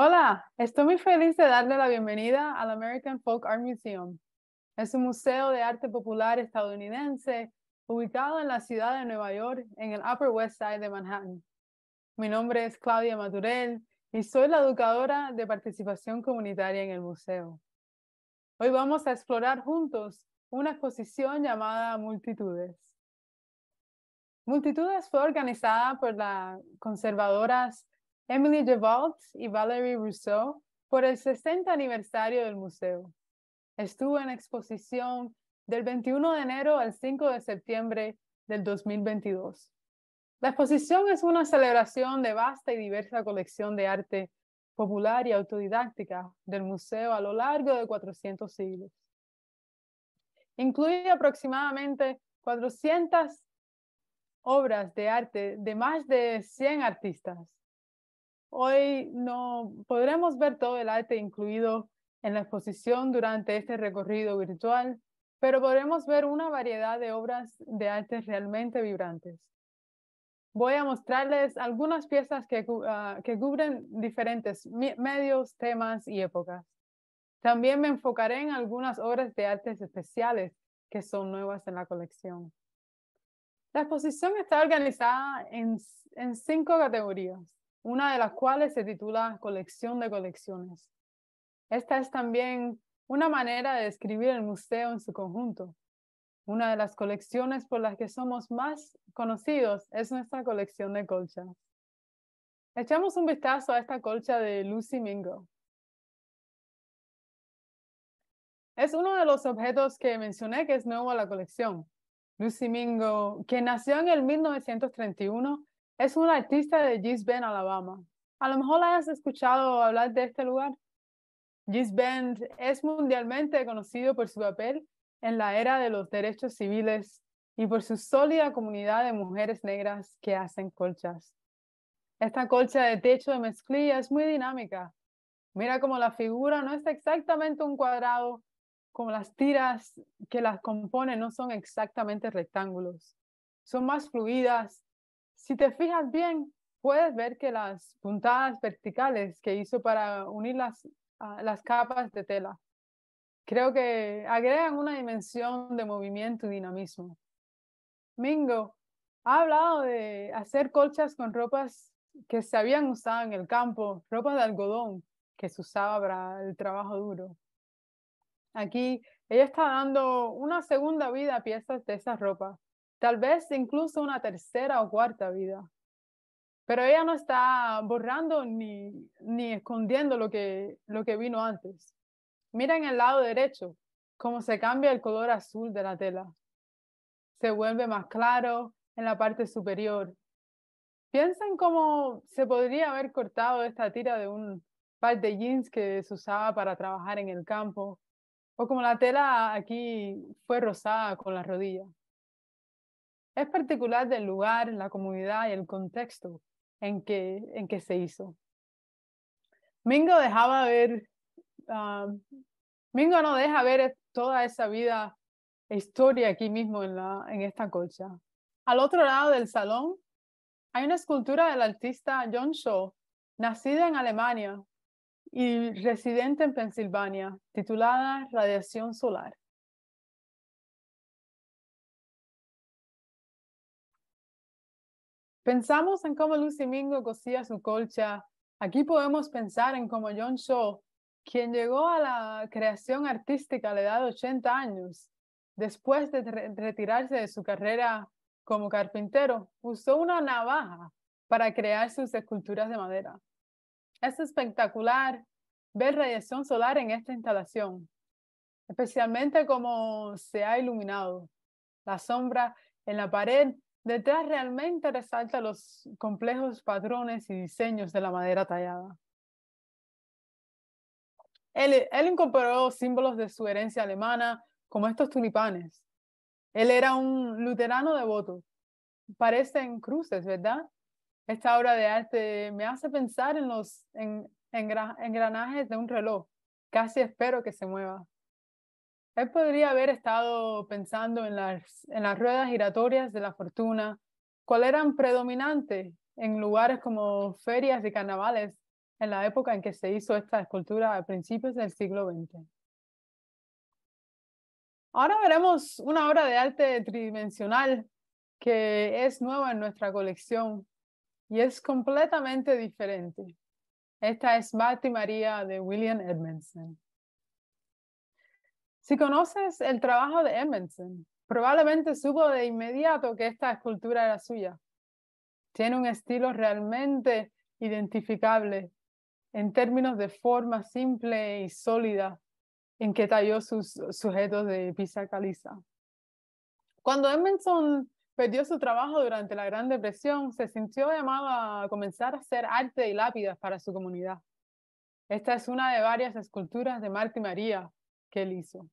Hola, estoy muy feliz de darle la bienvenida al American Folk Art Museum. Es un museo de arte popular estadounidense ubicado en la ciudad de Nueva York, en el Upper West Side de Manhattan. Mi nombre es Claudia Maturel y soy la educadora de participación comunitaria en el museo. Hoy vamos a explorar juntos una exposición llamada Multitudes. Multitudes fue organizada por las conservadoras Emily DeVault y Valerie Rousseau por el 60 aniversario del museo. Estuvo en exposición del 21 de enero al 5 de septiembre del 2022. La exposición es una celebración de vasta y diversa colección de arte popular y autodidáctica del museo a lo largo de 400 siglos. Incluye aproximadamente 400 obras de arte de más de 100 artistas. Hoy no podremos ver todo el arte incluido en la exposición durante este recorrido virtual, pero podremos ver una variedad de obras de arte realmente vibrantes. Voy a mostrarles algunas piezas que, ah, cubren diferentes medios, temas y épocas. También me enfocaré en algunas obras de artes especiales que son nuevas en la colección. La exposición está organizada en cinco categorías una de las cuales se titula Colección de Colecciones. Esta es también una manera de describir el museo en su conjunto. Una de las colecciones por las que somos más conocidos es nuestra colección de colchas. Echamos un vistazo a esta colcha de Lucy Mingo. Es uno de los objetos que mencioné que es nuevo a la colección. Lucy Mingo, que nació en el 1931, es un artista de Gis Alabama. A lo mejor la has escuchado hablar de este lugar. Gis es mundialmente conocido por su papel en la era de los derechos civiles y por su sólida comunidad de mujeres negras que hacen colchas. Esta colcha de techo de mezclilla es muy dinámica. Mira cómo la figura no es exactamente un cuadrado, como las tiras que las componen no son exactamente rectángulos. Son más fluidas si te fijas bien, puedes ver que las puntadas verticales que hizo para unir las, capas de tela, creo que agregan una dimensión de movimiento y dinamismo. Mingo ha hablado de hacer colchas con ropas que se habían usado en el campo, ropa de algodón que se usaba para el trabajo duro. Aquí ella está dando una segunda vida a piezas de esas ropas tal vez incluso una tercera o cuarta vida. Pero ella no está borrando ni, escondiendo lo que, lo que vino antes. Mira en el lado derecho cómo se cambia el color azul de la tela. Se vuelve más claro en la parte superior. Piensen cómo se podría haber cortado esta tira de un par de jeans que se usaba para trabajar en el campo, o como la tela aquí fue rosada con las rodillas es particular del lugar, la comunidad y el contexto en que, en que se hizo. Mingo dejaba ver, ah, Mingo no deja ver toda esa vida, e historia aquí mismo en, la, en esta colcha. Al otro lado del salón hay una escultura del artista John Shaw, nacida en Alemania y residente en Pensilvania, titulada Radiación Solar. Pensamos en cómo Lucy Mingo cosía su colcha. Aquí podemos pensar en cómo John Shaw, quien llegó a la creación artística a la edad de 80 años, después de retirarse de su carrera como carpintero, usó una navaja para crear sus esculturas de madera. Es espectacular ver radiación solar en esta instalación, especialmente como se ha iluminado. La sombra en la pared Detrás realmente resalta los complejos patrones y diseños de la madera tallada. Él, incorporó símbolos de su herencia alemana, como estos tulipanes. Él era un luterano devoto. Parecen cruces, ¿verdad? Esta obra de arte me hace pensar en los engranajes de un reloj. Casi espero que se mueva. Él podría haber estado pensando en las, ruedas giratorias de la fortuna, cuáles eran predominantes en lugares como ferias y carnavales en la época en que se hizo esta escultura a principios del siglo XX. Ahora veremos una obra de arte tridimensional que es nueva en nuestra colección y es completamente diferente. Esta es Marty María de William Edmondson. Si conoces el trabajo de Emerson, probablemente supo de inmediato que esta escultura era suya. Tiene un estilo realmente identificable en términos de forma simple y sólida en que talló sus sujetos de pizza caliza. Cuando Emerson perdió su trabajo durante la Gran Depresión, se sintió llamado a comenzar a hacer arte y lápidas para su comunidad. Esta es una de varias esculturas de Marta y María que él hizo.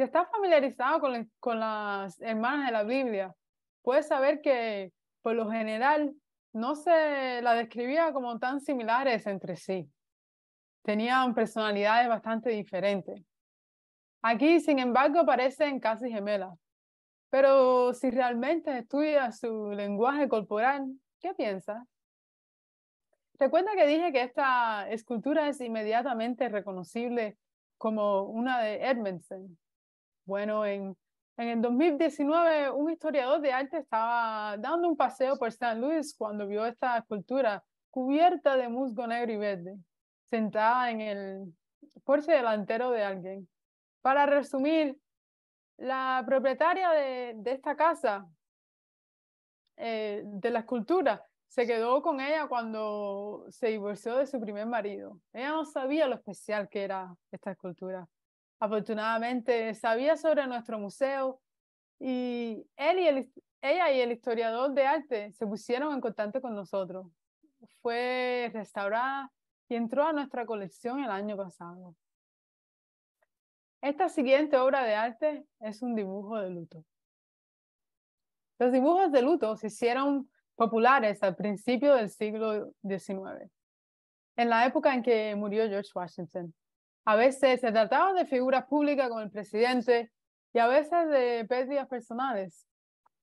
Si estás familiarizado con, las hermanas de la Biblia, puedes saber que por lo general no se la describía como tan similares entre sí. Tenían personalidades bastante diferentes. Aquí, sin embargo, parecen casi gemelas. Pero si realmente estudias su lenguaje corporal, ¿qué piensas? Recuerda que dije que esta escultura es inmediatamente reconocible como una de Edmondson. Bueno, en, en el 2019 un historiador de arte estaba dando un paseo por San Luis cuando vio esta escultura cubierta de musgo negro y verde, sentada en el porche delantero de alguien. Para resumir, la propietaria de, esta casa, eh, de la escultura, se quedó con ella cuando se divorció de su primer marido. Ella no sabía lo especial que era esta escultura afortunadamente sabía sobre nuestro museo y él y ella y el historiador de arte se pusieron en contacto con nosotros. Fue restaurada y entró a nuestra colección el año pasado. Esta siguiente obra de arte es un dibujo de luto. Los dibujos de luto se hicieron populares al principio del siglo XIX, en la época en que murió George Washington. A veces se trataba de figuras públicas como el presidente y a veces de pérdidas personales.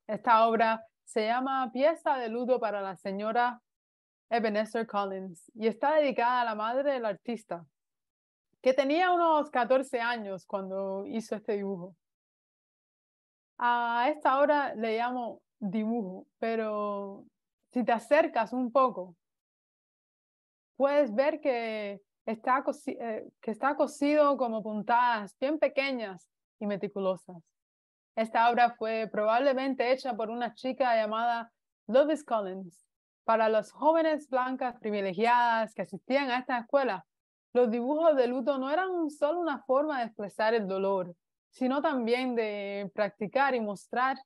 Esta obra se llama Pieza de luto para la señora Ebenezer Collins y está dedicada a la madre del artista, que tenía unos 14 años cuando hizo este dibujo. A esta obra le llamo dibujo, pero si te acercas un poco, puedes ver que eh, que está cosido como puntadas bien pequeñas y meticulosas. Esta obra fue probablemente hecha por una chica llamada Lovis Collins. Para las jóvenes blancas privilegiadas que asistían a esta escuela, los dibujos de luto no eran solo una forma de expresar el dolor, sino también de practicar y mostrar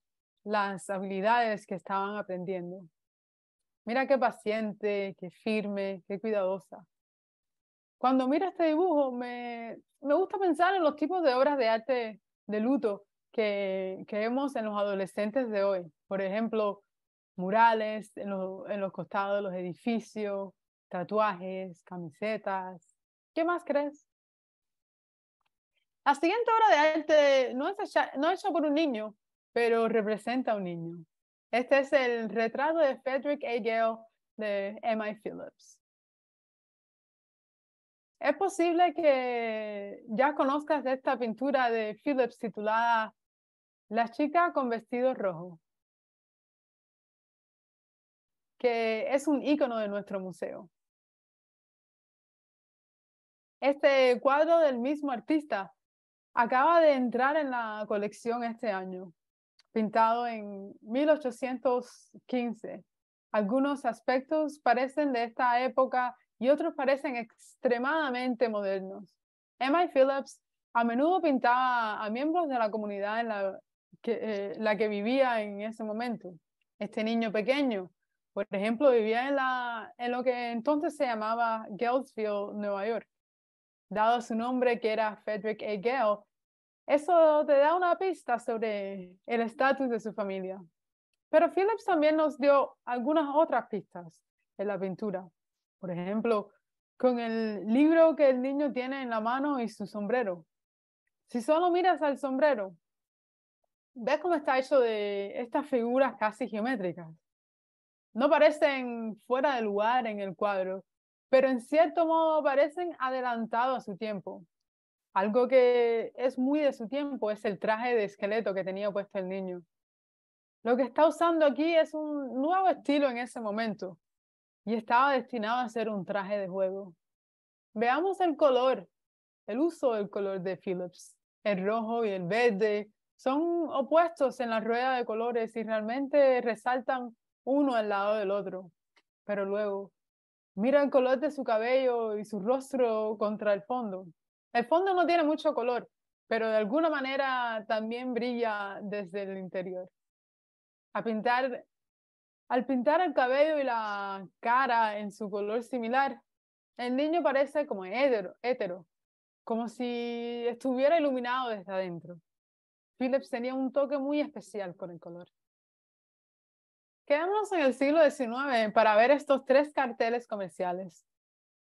las habilidades que estaban aprendiendo. Mira qué paciente, qué firme, qué cuidadosa. Cuando mira este dibujo, me, gusta pensar en los tipos de obras de arte de luto que, que vemos en los adolescentes de hoy. Por ejemplo, murales en, los costados de los edificios, tatuajes, camisetas. ¿Qué más crees? La siguiente obra de arte no es, hecha, no es hecha por un niño, pero representa a un niño. Este es el retrato de Frederick A. Gale de M.I. Phillips. Es posible que ya conozcas esta pintura de Phillips titulada La chica con vestido rojo, que es un icono de nuestro museo. Este cuadro del mismo artista acaba de entrar en la colección este año, pintado en 1815. Algunos aspectos parecen de esta época y otros parecen extremadamente modernos. Emma Phillips a menudo pintaba a miembros de la comunidad en eh, la que, vivía en ese momento. Este niño pequeño, por ejemplo, vivía en, en lo que entonces se llamaba Galesville, Nueva York. Dado su nombre, que era Frederick A. Gale, eso te da una pista sobre el estatus de su familia. Pero Phillips también nos dio algunas otras pistas en la pintura. Por ejemplo, con el libro que el niño tiene en la mano y su sombrero. Si solo miras al sombrero, ves cómo está hecho de estas figuras casi geométricas. No parecen fuera de lugar en el cuadro, pero en cierto modo parecen adelantados a su tiempo. Algo que es muy de su tiempo es el traje de esqueleto que tenía puesto el niño. Lo que está usando aquí es un nuevo estilo en ese momento, y estaba destinado a ser un traje de juego. Veamos el color, el uso del color de Phillips. El rojo y el verde son opuestos en la rueda de colores y realmente resaltan uno al lado del otro. Pero luego, mira el color de su cabello y su rostro contra el fondo. El fondo no tiene mucho color, pero de alguna manera también brilla desde el interior. A pintar al pintar el cabello y la cara en su color similar, el niño parece como hétero, como si estuviera iluminado desde adentro. Phillips tenía un toque muy especial con el color. Quedémonos en el siglo XIX para ver estos tres carteles comerciales.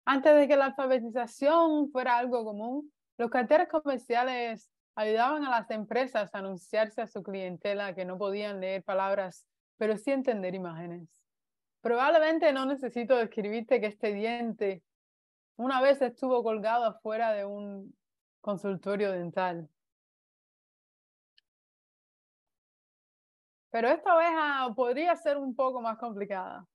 Antes de que la alfabetización fuera algo común, los carteles comerciales ayudaban a las empresas a anunciarse a su clientela que no podían leer palabras pero sí entender imágenes. Probablemente no necesito describirte que este diente una vez estuvo colgado afuera de un consultorio dental. Pero esta oveja podría ser un poco más complicada.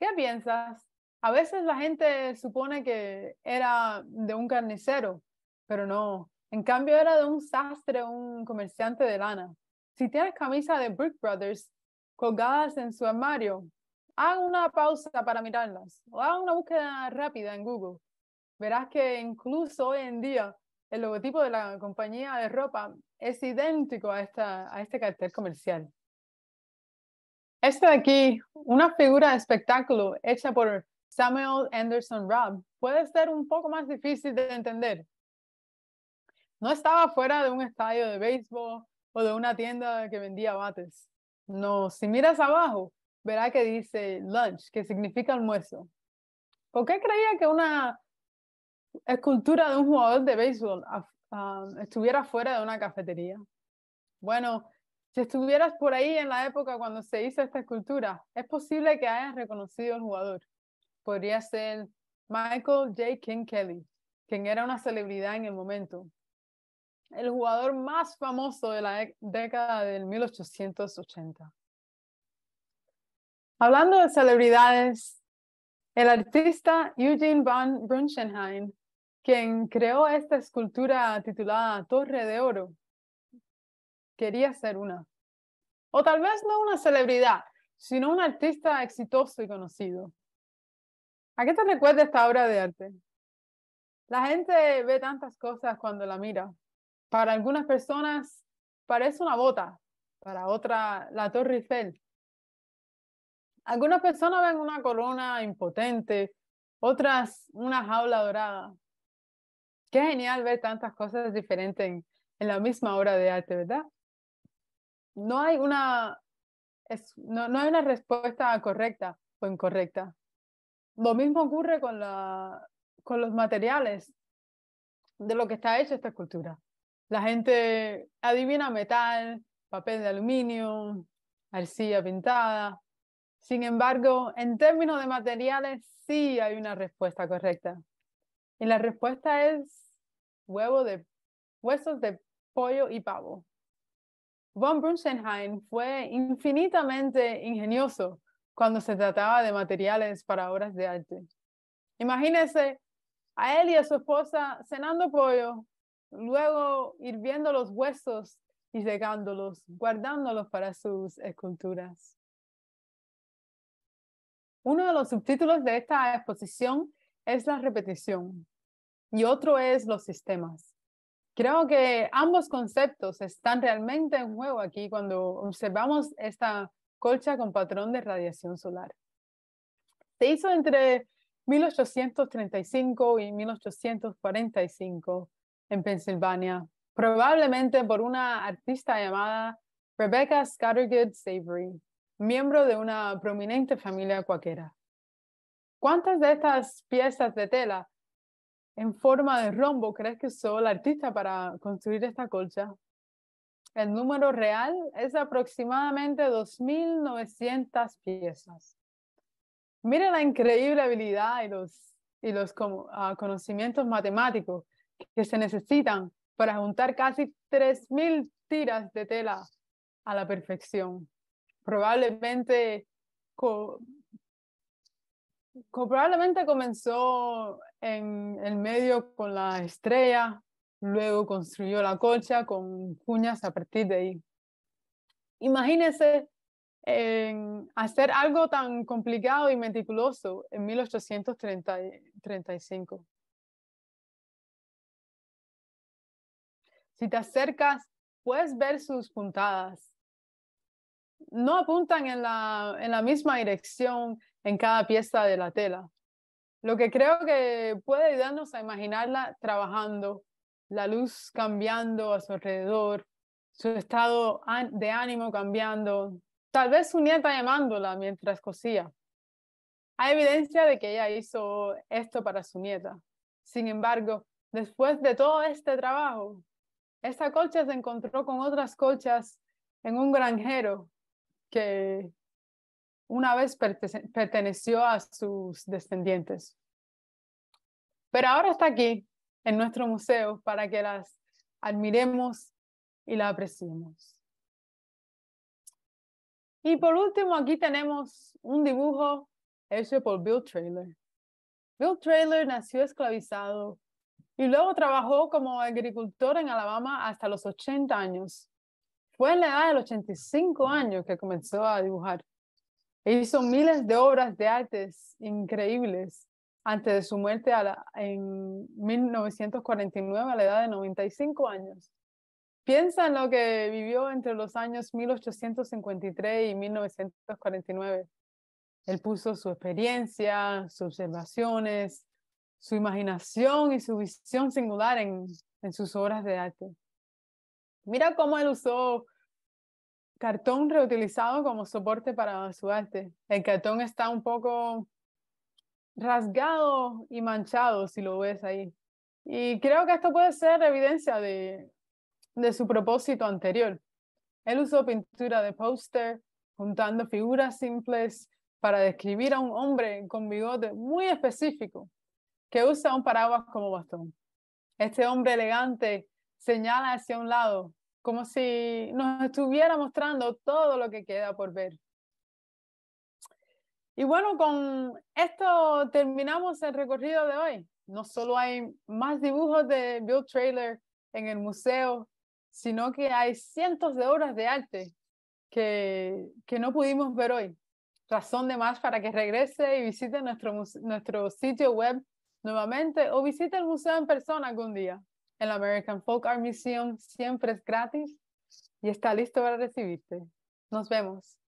¿Qué piensas? A veces la gente supone que era de un carnicero, pero no. En cambio era de un sastre, un comerciante de lana. Si tienes camisa de Brick Brothers, colgadas en su armario. haga una pausa para mirarlas o haga una búsqueda rápida en Google. Verás que incluso hoy en día el logotipo de la compañía de ropa es idéntico a, este cartel comercial. Esta de aquí, una figura de espectáculo hecha por Samuel Anderson Robb, puede ser un poco más difícil de entender. No estaba fuera de un estadio de béisbol o de una tienda que vendía bates. No, si miras abajo, verá que dice lunch, que significa almuerzo. ¿Por qué creía que una escultura de un jugador de béisbol ah, estuviera fuera de una cafetería? Bueno, si estuvieras por ahí en la época cuando se hizo esta escultura, es posible que hayas reconocido al jugador. Podría ser Michael J. King Kelly, quien era una celebridad en el momento el jugador más famoso de la década del 1880. Hablando de celebridades, el artista Eugene von Brunschenheim, quien creó esta escultura titulada Torre de Oro, quería ser una. O tal vez no una celebridad, sino un artista exitoso y conocido. ¿A qué te recuerda esta obra de arte? La gente ve tantas cosas cuando la mira, para algunas personas parece una bota, para otra la Torre Eiffel. Algunas personas ven una corona impotente, otras una jaula dorada. Qué genial ver tantas cosas diferentes en, la misma obra de arte, ¿verdad? No hay una, no, hay una respuesta correcta o incorrecta. Lo mismo ocurre con, la, con los materiales de lo que está hecha esta escultura la gente adivina metal, papel de aluminio, arcilla pintada. Sin embargo, en términos de materiales sí hay una respuesta correcta. Y la respuesta es huevo de huesos de pollo y pavo. Von Brunsenheim fue infinitamente ingenioso cuando se trataba de materiales para obras de arte. Imagínese a él y a su esposa cenando pollo luego hirviendo los huesos y secándolos, guardándolos para sus esculturas. Uno de los subtítulos de esta exposición es la repetición y otro es los sistemas. Creo que ambos conceptos están realmente en juego aquí cuando observamos esta colcha con patrón de radiación solar. Se hizo entre 1835 y 1845 en Pensilvania, probablemente por una artista llamada Rebecca Scattergood Savory, miembro de una prominente familia cuaquera. ¿Cuántas de estas piezas de tela en forma de rombo crees que usó la artista para construir esta colcha? El número real es aproximadamente 2.900 piezas. Mira la increíble habilidad y los, y los ah, conocimientos matemáticos que se necesitan para juntar casi 3.000 tiras de tela a la perfección. Probablemente, probablemente comenzó en el medio con la estrella, luego construyó la colcha con cuñas a partir de ahí. Imagínense hacer algo tan complicado y meticuloso en 1835. Si te acercas, puedes ver sus puntadas. No apuntan en la, en la misma dirección en cada pieza de la tela, lo que creo que puede ayudarnos a imaginarla trabajando, la luz cambiando a su alrededor, su estado de ánimo cambiando, tal vez su nieta llamándola mientras cosía. Hay evidencia de que ella hizo esto para su nieta. Sin embargo, después de todo este trabajo, esta colcha se encontró con otras colchas en un granjero que una vez perteneció a sus descendientes. Pero ahora está aquí, en nuestro museo, para que las admiremos y la apreciemos. Y por último, aquí tenemos un dibujo hecho por Bill Trailer. Bill Trailer nació esclavizado y luego trabajó como agricultor en Alabama hasta los 80 años. Fue en la edad de los 85 años que comenzó a dibujar. E hizo miles de obras de artes increíbles antes de su muerte en 1949 a la edad de 95 años. Piensa en lo que vivió entre los años 1853 y 1949. Él puso su experiencia, sus observaciones, su imaginación y su visión singular en, sus obras de arte. Mira cómo él usó cartón reutilizado como soporte para su arte. El cartón está un poco rasgado y manchado, si lo ves ahí. Y creo que esto puede ser evidencia de su propósito anterior. Él usó pintura de póster, juntando figuras simples para describir a un hombre con bigote muy específico, que usa un paraguas como bastón. Este hombre elegante señala hacia un lado, como si nos estuviera mostrando todo lo que queda por ver. Y bueno, con esto terminamos el recorrido de hoy. No solo hay más dibujos de Bill Trailer en el museo, sino que hay cientos de obras de arte que, que no pudimos ver hoy. Razón de más para que regrese y visite nuestro, nuestro sitio web nuevamente o visita el museo en persona algún día. El American Folk Art Museum siempre es gratis y está listo para recibirte. Nos vemos.